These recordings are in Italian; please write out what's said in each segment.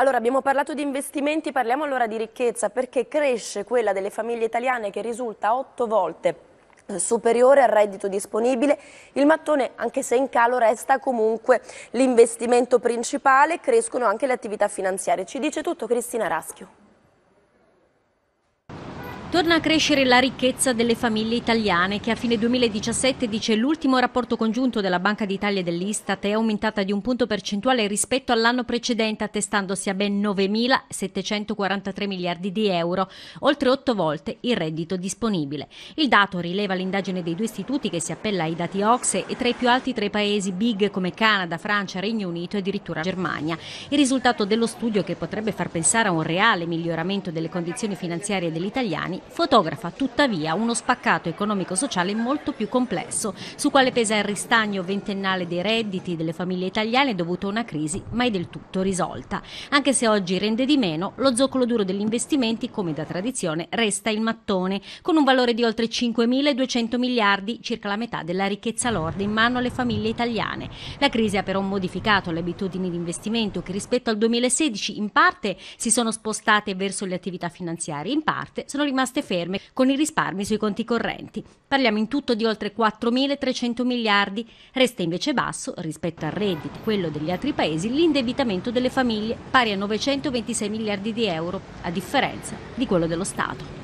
Allora abbiamo parlato di investimenti, parliamo allora di ricchezza perché cresce quella delle famiglie italiane che risulta otto volte eh, superiore al reddito disponibile. Il mattone, anche se in calo, resta comunque l'investimento principale, crescono anche le attività finanziarie. Ci dice tutto Cristina Raschio. Torna a crescere la ricchezza delle famiglie italiane che a fine 2017, dice l'ultimo rapporto congiunto della Banca d'Italia e dell'Istat, è aumentata di un punto percentuale rispetto all'anno precedente, attestandosi a ben 9.743 miliardi di euro, oltre otto volte il reddito disponibile. Il dato rileva l'indagine dei due istituti che si appella ai dati OXE e tra i più alti tra i paesi big come Canada, Francia, Regno Unito e addirittura Germania. Il risultato dello studio che potrebbe far pensare a un reale miglioramento delle condizioni finanziarie degli italiani fotografa tuttavia uno spaccato economico-sociale molto più complesso, su quale pesa il ristagno ventennale dei redditi delle famiglie italiane dovuto a una crisi mai del tutto risolta. Anche se oggi rende di meno, lo zoccolo duro degli investimenti, come da tradizione, resta il mattone, con un valore di oltre 5.200 miliardi, circa la metà della ricchezza lorda in mano alle famiglie italiane. La crisi ha però modificato le abitudini di investimento che rispetto al 2016 in parte si sono spostate verso le attività finanziarie, in parte sono rimaste rimaste ferme con i risparmi sui conti correnti. Parliamo in tutto di oltre 4.300 miliardi. Resta invece basso, rispetto al reddito e quello degli altri paesi, l'indebitamento delle famiglie, pari a 926 miliardi di euro, a differenza di quello dello Stato.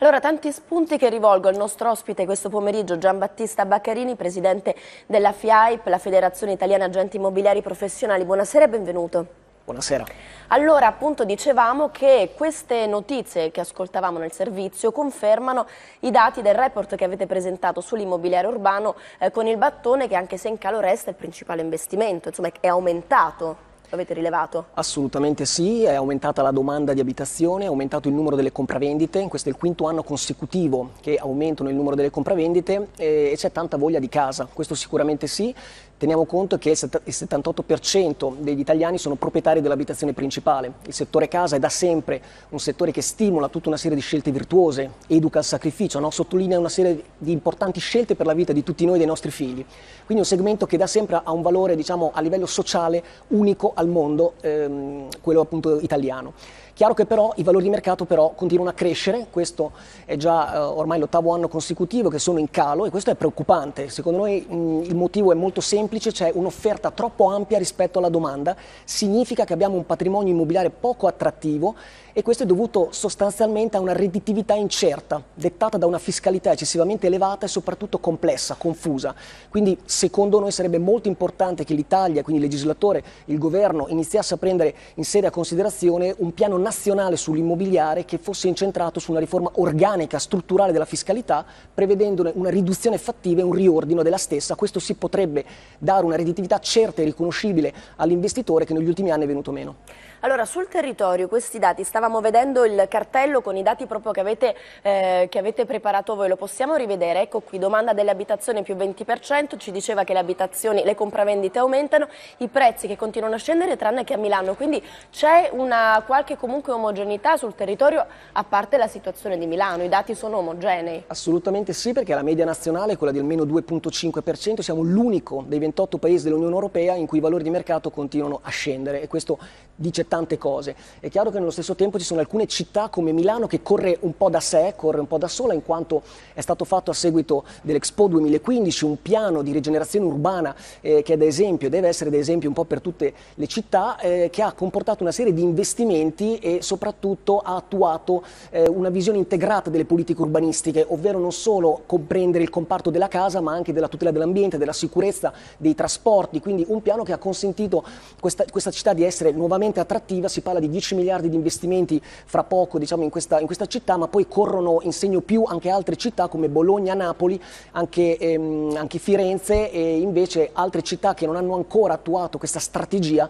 Allora, tanti spunti che rivolgo al nostro ospite questo pomeriggio, Giambattista Baccarini, presidente della FIAIP, la Federazione Italiana Agenti Immobiliari Professionali. Buonasera e benvenuto. Buonasera. Allora, appunto dicevamo che queste notizie che ascoltavamo nel servizio confermano i dati del report che avete presentato sull'immobiliare urbano eh, con il battone che anche se in calo resta il principale investimento, insomma è aumentato. Avete rilevato? Assolutamente sì, è aumentata la domanda di abitazione, è aumentato il numero delle compravendite, in questo è il quinto anno consecutivo che aumentano il numero delle compravendite eh, e c'è tanta voglia di casa, questo sicuramente sì, Teniamo conto che il 78% degli italiani sono proprietari dell'abitazione principale. Il settore casa è da sempre un settore che stimola tutta una serie di scelte virtuose, educa al sacrificio, no? sottolinea una serie di importanti scelte per la vita di tutti noi e dei nostri figli. Quindi un segmento che da sempre ha un valore diciamo, a livello sociale unico al mondo, ehm, quello appunto italiano. Chiaro che però i valori di mercato però continuano a crescere, questo è già eh, ormai l'ottavo anno consecutivo che sono in calo e questo è preoccupante. Secondo noi mh, il motivo è molto semplice, c'è un'offerta troppo ampia rispetto alla domanda, significa che abbiamo un patrimonio immobiliare poco attrattivo e questo è dovuto sostanzialmente a una redditività incerta, dettata da una fiscalità eccessivamente elevata e soprattutto complessa, confusa. Quindi secondo noi sarebbe molto importante che l'Italia, quindi il legislatore, il governo, iniziasse a prendere in seria considerazione un piano nazionale sull'immobiliare che fosse incentrato su una riforma organica, strutturale della fiscalità, prevedendone una riduzione fattiva e un riordino della stessa. Questo si potrebbe dare una redditività certa e riconoscibile all'investitore che negli ultimi anni è venuto meno. Allora, sul territorio questi dati, stavamo vedendo il cartello con i dati proprio che avete, eh, che avete preparato voi, lo possiamo rivedere? Ecco qui, domanda delle abitazioni più 20%, ci diceva che le abitazioni, le compravendite aumentano, i prezzi che continuano a scendere tranne che a Milano, quindi c'è una qualche comunque omogeneità sul territorio a parte la situazione di Milano, i dati sono omogenei? Assolutamente sì, perché la media nazionale è quella del meno 2.5%, siamo l'unico dei 28 paesi dell'Unione Europea in cui i valori di mercato continuano a scendere e questo dice tanto tante cose. È chiaro che nello stesso tempo ci sono alcune città come Milano che corre un po' da sé, corre un po' da sola, in quanto è stato fatto a seguito dell'Expo 2015 un piano di rigenerazione urbana eh, che è da esempio, deve essere da esempio un po' per tutte le città, eh, che ha comportato una serie di investimenti e soprattutto ha attuato eh, una visione integrata delle politiche urbanistiche, ovvero non solo comprendere il comparto della casa, ma anche della tutela dell'ambiente, della sicurezza, dei trasporti, quindi un piano che ha consentito questa, questa città di essere nuovamente attrattiva attrattiva, si parla di 10 miliardi di investimenti fra poco diciamo, in, questa, in, questa, città, ma poi corrono in segno più anche altre città come Bologna, Napoli, anche, ehm, anche Firenze e invece altre città che non hanno ancora attuato questa strategia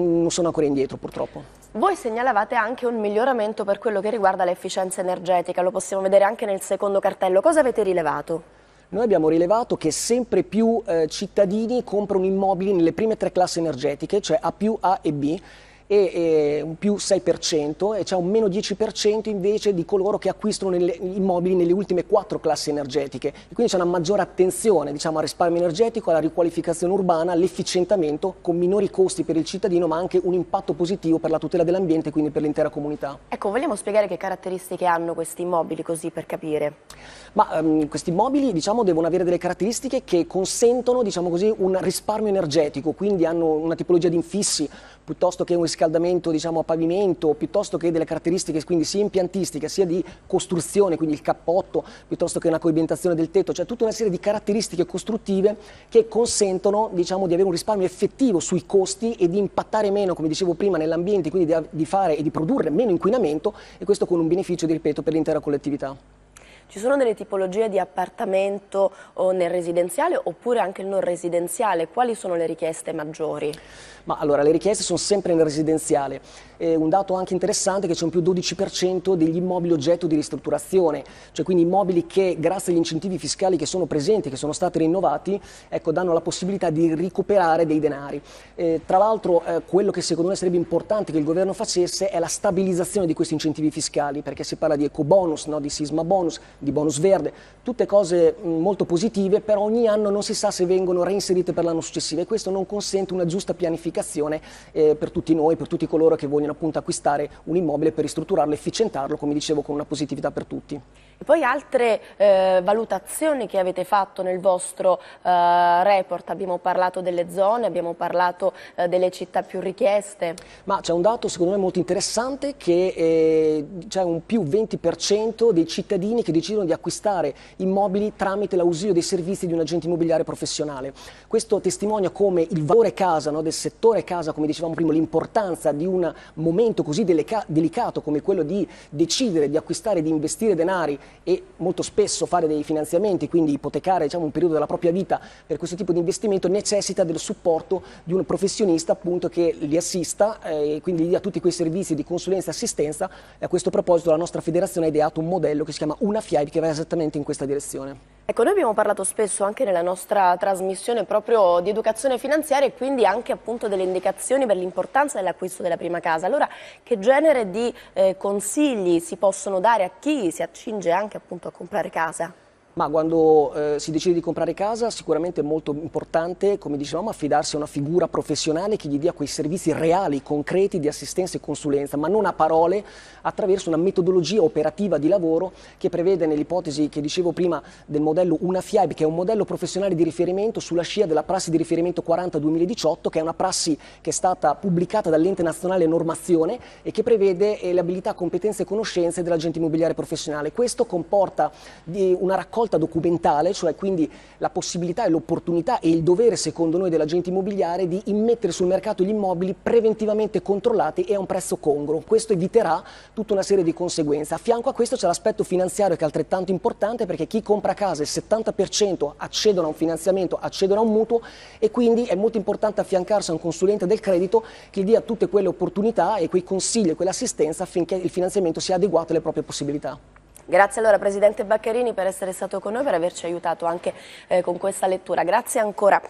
mm, non sono ancora indietro purtroppo. Voi segnalavate anche un miglioramento per quello che riguarda l'efficienza energetica, lo possiamo vedere anche nel secondo cartello. Cosa avete rilevato? Noi abbiamo rilevato che sempre più eh, cittadini comprano immobili nelle prime tre classi energetiche, cioè A, A e B, e, e un più 6% e c'è un meno 10% invece di coloro che acquistano nelle, immobili nelle ultime quattro classi energetiche. E quindi c'è una maggiore attenzione diciamo, al risparmio energetico, alla riqualificazione urbana, all'efficientamento con minori costi per il cittadino ma anche un impatto positivo per la tutela dell'ambiente e quindi per l'intera comunità. Ecco, vogliamo spiegare che caratteristiche hanno questi immobili così per capire? Ma um, questi immobili diciamo, devono avere delle caratteristiche che consentono diciamo così, un risparmio energetico, quindi hanno una tipologia di infissi piuttosto che un riscaldamento diciamo, a pavimento piuttosto che delle caratteristiche quindi sia impiantistiche sia di costruzione, quindi il cappotto piuttosto che una coibentazione del tetto, cioè tutta una serie di caratteristiche costruttive che consentono diciamo, di avere un risparmio effettivo sui costi e di impattare meno, come dicevo prima, nell'ambiente, quindi di fare e di produrre meno inquinamento e questo con un beneficio, ripeto, per l'intera collettività. Ci sono delle tipologie di appartamento nel residenziale oppure anche il non residenziale? Quali sono le richieste maggiori? Ma allora, le richieste sono sempre nel residenziale. Eh, un dato anche interessante è che c'è un più 12% degli immobili oggetto di ristrutturazione, cioè quindi immobili che grazie agli incentivi fiscali che sono presenti, che sono stati rinnovati, ecco, danno la possibilità di recuperare dei denari. Eh, tra l'altro eh, quello che secondo me sarebbe importante che il governo facesse è la stabilizzazione di questi incentivi fiscali, perché si parla di eco bonus, no? di sisma bonus, di bonus verde, tutte cose mm, molto positive, però ogni anno non si sa se vengono reinserite per l'anno successivo e questo non consente una giusta pianificazione eh, per tutti noi, per tutti coloro che vogliono appunto acquistare un immobile per ristrutturarlo, efficientarlo, come dicevo, con una positività per tutti. E poi altre eh, valutazioni che avete fatto nel vostro eh, report, abbiamo parlato delle zone, abbiamo parlato eh, delle città più richieste. Ma c'è un dato secondo me molto interessante che eh, c'è un più 20% dei cittadini che dice decidono di acquistare immobili tramite l'ausilio dei servizi di un agente immobiliare professionale. Questo testimonia come il valore casa, no, del settore casa, come dicevamo prima, l'importanza di un momento così delicato come quello di decidere di acquistare, di investire denari e molto spesso fare dei finanziamenti, quindi ipotecare diciamo, un periodo della propria vita per questo tipo di investimento, necessita del supporto di un professionista appunto, che li assista eh, e quindi gli dia tutti quei servizi di consulenza e assistenza. E a questo proposito la nostra federazione ha ideato un modello che si chiama Una Fiamma KPI che va esattamente in questa direzione. Ecco, noi abbiamo parlato spesso anche nella nostra trasmissione proprio di educazione finanziaria e quindi anche appunto delle indicazioni per l'importanza dell'acquisto della prima casa. Allora, che genere di eh, consigli si possono dare a chi si accinge anche appunto a comprare casa? Ma quando eh, si decide di comprare casa sicuramente è molto importante, come dicevamo, affidarsi a una figura professionale che gli dia quei servizi reali, concreti di assistenza e consulenza, ma non a parole, attraverso una metodologia operativa di lavoro che prevede nell'ipotesi che dicevo prima del modello UNAFIAB, che è un modello professionale di riferimento sulla scia della prassi di riferimento 40-2018, che è una prassi che è stata pubblicata dall'ente nazionale normazione e che prevede eh, le abilità, competenze e conoscenze dell'agente immobiliare professionale. Questo comporta eh, una raccolta svolta documentale, cioè quindi la possibilità e l'opportunità e il dovere secondo noi dell'agente immobiliare di immettere sul mercato gli immobili preventivamente controllati e a un prezzo congruo. Questo eviterà tutta una serie di conseguenze. A fianco a questo c'è l'aspetto finanziario che è altrettanto importante perché chi compra casa il 70% accedono a un finanziamento, accedono a un mutuo e quindi è molto importante affiancarsi a un consulente del credito che dia tutte quelle opportunità e quei consigli e quell'assistenza affinché il finanziamento sia adeguato alle proprie possibilità. Grazie allora Presidente Baccherini per essere stato con noi, per averci aiutato anche eh, con questa lettura. Grazie ancora.